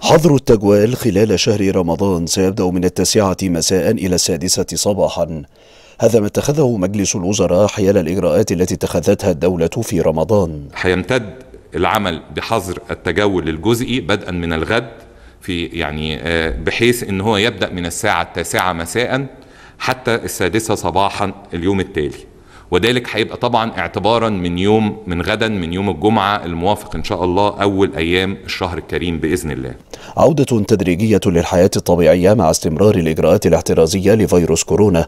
حظر التجوال خلال شهر رمضان سيبدأ من التاسعة مساء إلى السادسة صباحا هذا ما اتخذه مجلس الوزراء حيال الإجراءات التي اتخذتها الدولة في رمضان هيمتد العمل بحظر التجول الجزئي بدءا من الغد في يعني آه، بحيث ان هو يبدأ من الساعة التاسعة مساء حتى السادسة صباحا اليوم التالي وذلك هيبقى طبعا اعتبارا من يوم من غدا من يوم الجمعة الموافق إن شاء الله أول أيام الشهر الكريم بإذن الله عودة تدريجية للحياة الطبيعية مع استمرار الإجراءات الاحترازية لفيروس كورونا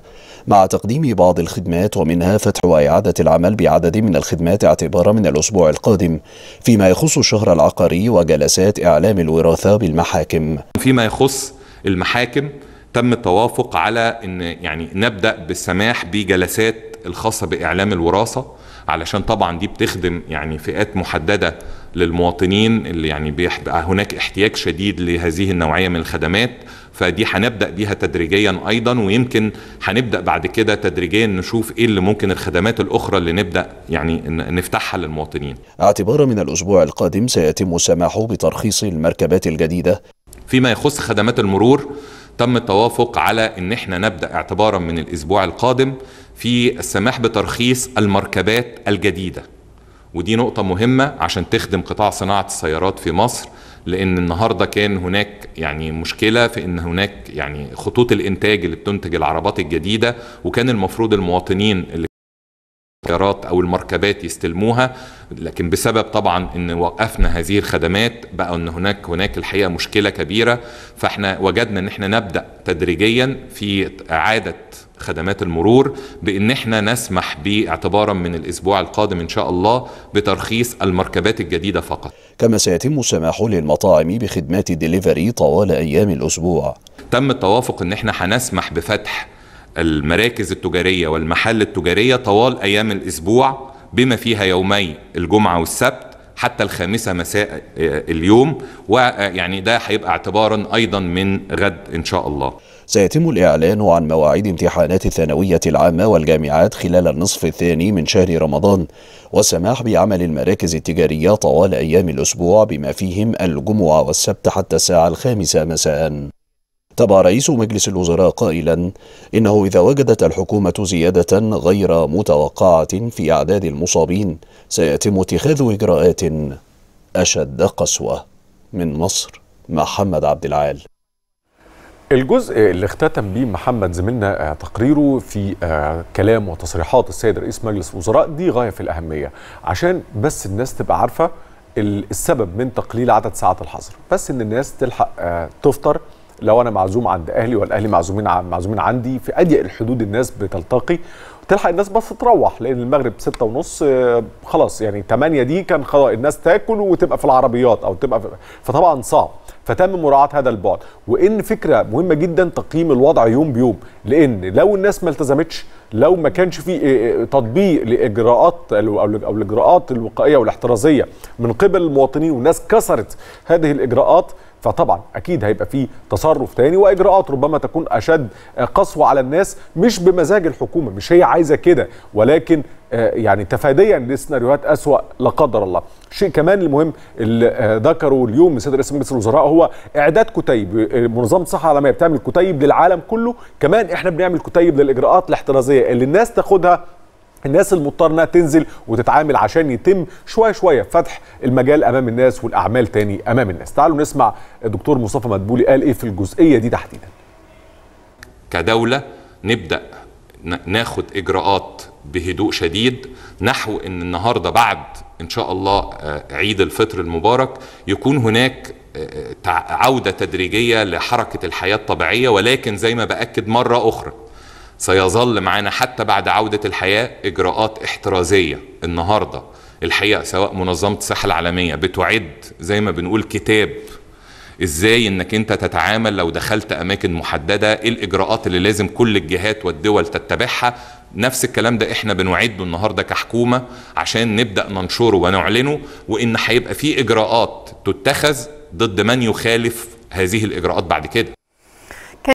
مع تقديم بعض الخدمات ومنها فتح وإعادة العمل بعدد من الخدمات اعتبارا من الأسبوع القادم فيما يخص الشهر العقاري وجلسات إعلام الوراثة بالمحاكم فيما يخص المحاكم تم التوافق على ان يعني نبدا بالسماح بجلسات الخاصه باعلام الوراثه علشان طبعا دي بتخدم يعني فئات محدده للمواطنين اللي يعني بيبقى هناك احتياج شديد لهذه النوعيه من الخدمات فدي هنبدا بيها تدريجيا ايضا ويمكن هنبدا بعد كده تدريجيا نشوف ايه اللي ممكن الخدمات الاخرى اللي نبدا يعني نفتحها للمواطنين. اعتبارا من الاسبوع القادم سيتم السماح بترخيص المركبات الجديده. فيما يخص خدمات المرور تم التوافق على ان احنا نبدا اعتبارا من الاسبوع القادم في السماح بترخيص المركبات الجديدة ودي نقطة مهمة عشان تخدم قطاع صناعة السيارات في مصر لأن النهاردة كان هناك يعني مشكلة في أن هناك يعني خطوط الإنتاج اللي بتنتج العربات الجديدة وكان المفروض المواطنين اللي الطيارات او المركبات يستلموها لكن بسبب طبعا ان وقفنا هذه الخدمات بقى ان هناك هناك الحقيقه مشكله كبيره فاحنا وجدنا ان احنا نبدا تدريجيا في اعاده خدمات المرور بان احنا نسمح باعتبارا من الاسبوع القادم ان شاء الله بترخيص المركبات الجديده فقط. كما سيتم السماح للمطاعم بخدمات الدليفري طوال ايام الاسبوع. تم التوافق ان احنا هنسمح بفتح المراكز التجارية والمحل التجارية طوال أيام الأسبوع بما فيها يومي الجمعة والسبت حتى الخامسة مساء آه، اليوم ويعني آه، ده هيبقى اعتبارا أيضا من غد إن شاء الله سيتم الإعلان عن مواعيد امتحانات الثانوية العامة والجامعات خلال النصف الثاني من شهر رمضان والسماح بعمل المراكز التجارية طوال أيام الأسبوع بما فيهم الجمعة والسبت حتى الساعة الخامسة مساءً تبع رئيس مجلس الوزراء قائلا إنه إذا وجدت الحكومة زيادة غير متوقعة في أعداد المصابين سيتم اتخاذ إجراءات أشد قسوة من مصر محمد عبد العال الجزء اللي اختتم بيه محمد زميلنا آه، تقريره في آه، كلام وتصريحات السيد رئيس مجلس الوزراء دي غايه في الاهميه عشان بس الناس تبقى عارفه السبب من تقليل عدد ساعات الحظر بس ان الناس تلحق آه، تفطر لو انا معزوم عند اهلي والاهلي معزومين معزومين عندي في اضيق الحدود الناس بتلتقي تلحق الناس بس تروح لان المغرب ستة ونص آه، خلاص يعني 8 دي كان خلاص الناس تاكل وتبقى في العربيات او تبقى في فطبعا صعب فتم مراعاه هذا البعد وان فكره مهمه جدا تقييم الوضع يوم بيوم لان لو الناس ما التزمتش لو ما كانش في آه، آه، تطبيق لاجراءات او الاجراءات الوقائيه والاحترازيه من قبل المواطنين والناس كسرت هذه الاجراءات فطبعا اكيد هيبقى في تصرف تاني واجراءات ربما تكون اشد آه، قسوه على الناس مش بمزاج الحكومه مش هي عايزه كده ولكن آه، يعني تفاديا لسيناريوهات اسوا لا قدر الله شيء كمان المهم اللي آه، ذكره اليوم السيد رئيس مجلس الوزراء هو اعداد كتيب منظمه الصحه العالميه بتعمل كتيب للعالم كله كمان احنا بنعمل كتيب للاجراءات الاحترازيه اللي الناس تاخدها الناس المضطر انها تنزل وتتعامل عشان يتم شويه شويه فتح المجال امام الناس والاعمال تاني امام الناس تعالوا نسمع الدكتور مصطفى مدبولي قال ايه في الجزئيه دي تحديدا كدوله نبدا ناخد اجراءات بهدوء شديد نحو ان النهارده بعد ان شاء الله آه، عيد الفطر المبارك يكون هناك آه، عوده تدريجيه لحركه الحياه الطبيعيه ولكن زي ما باكد مره اخرى سيظل معانا حتى بعد عودة الحياة إجراءات احترازية النهاردة الحقيقة سواء منظمة الصحة العالمية بتعد زي ما بنقول كتاب ازاي انك انت تتعامل لو دخلت اماكن محدده ايه الاجراءات اللي لازم كل الجهات والدول تتبعها نفس الكلام ده احنا بنعده النهارده كحكومه عشان نبدا ننشره ونعلنه وان هيبقى في اجراءات تتخذ ضد من يخالف هذه الاجراءات بعد كده